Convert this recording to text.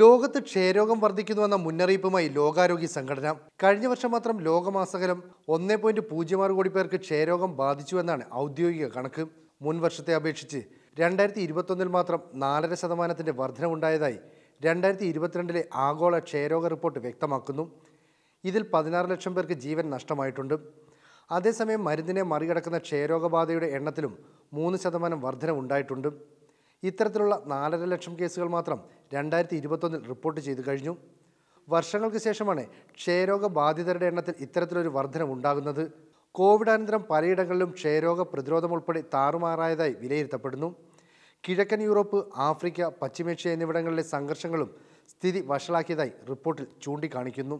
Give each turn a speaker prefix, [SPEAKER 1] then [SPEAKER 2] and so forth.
[SPEAKER 1] ലോകത്ത് ക്ഷയരോഗം വർദ്ധിക്കുന്നുവെന്ന മുന്നറിയിപ്പുമായി ലോകാരോഗ്യ സംഘടന കഴിഞ്ഞ വർഷം മാത്രം ലോകമാസകലം ഒന്നേ പോയിന്റ് പൂജ്യം ആറ് കോടി പേർക്ക് ക്ഷയരോഗം ബാധിച്ചുവെന്നാണ് ഔദ്യോഗിക കണക്ക് മുൻ വർഷത്തെ അപേക്ഷിച്ച് രണ്ടായിരത്തി ഇരുപത്തൊന്നിൽ മാത്രം നാലര ശതമാനത്തിൻ്റെ വർധനവുണ്ടായതായി രണ്ടായിരത്തി ഇരുപത്തിരണ്ടിലെ ആഗോള ക്ഷയരോഗ റിപ്പോർട്ട് വ്യക്തമാക്കുന്നു ഇതിൽ പതിനാറ് ലക്ഷം പേർക്ക് ജീവൻ നഷ്ടമായിട്ടുണ്ട് അതേസമയം മരുന്നിനെ മറികടക്കുന്ന ക്ഷയരോഗബാധയുടെ എണ്ണത്തിലും മൂന്ന് ശതമാനം വർധനവുണ്ടായിട്ടുണ്ട് ഇത്തരത്തിലുള്ള നാലര ലക്ഷം കേസുകൾ മാത്രം രണ്ടായിരത്തി ഇരുപത്തൊന്നിൽ റിപ്പോർട്ട് ചെയ്തു കഴിഞ്ഞു വർഷങ്ങൾക്ക് ശേഷമാണ് ക്ഷയരോഗ ബാധിതരുടെ എണ്ണത്തിൽ ഇത്തരത്തിലൊരു വർധനമുണ്ടാകുന്നത് കോവിഡാനന്തരം പലയിടങ്ങളിലും ക്ഷയരോഗ പ്രതിരോധം ഉൾപ്പെടെ താറുമാറായതായി വിലയിരുത്തപ്പെടുന്നു കിഴക്കൻ യൂറോപ്പ് ആഫ്രിക്ക പശ്ചിമേഷ്യ എന്നിവിടങ്ങളിലെ സംഘർഷങ്ങളും സ്ഥിതി വഷളാക്കിയതായി റിപ്പോർട്ടിൽ ചൂണ്ടിക്കാണിക്കുന്നു